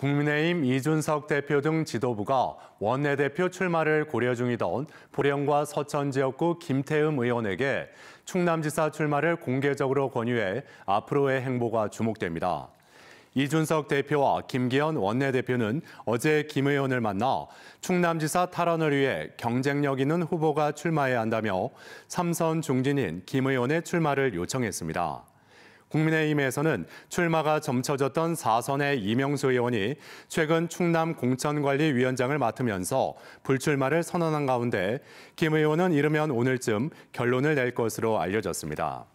국민의힘 이준석 대표 등 지도부가 원내대표 출마를 고려 중이던 보령과 서천 지역구 김태흠 의원에게 충남지사 출마를 공개적으로 권유해 앞으로의 행보가 주목됩니다. 이준석 대표와 김기현 원내대표는 어제 김 의원을 만나 충남지사 탈원을 위해 경쟁력 있는 후보가 출마해야 한다며 삼선 중진인 김 의원의 출마를 요청했습니다. 국민의힘에서는 출마가 점쳐졌던 4선의 이명수 의원이 최근 충남 공천관리위원장을 맡으면서 불출마를 선언한 가운데 김 의원은 이르면 오늘쯤 결론을 낼 것으로 알려졌습니다.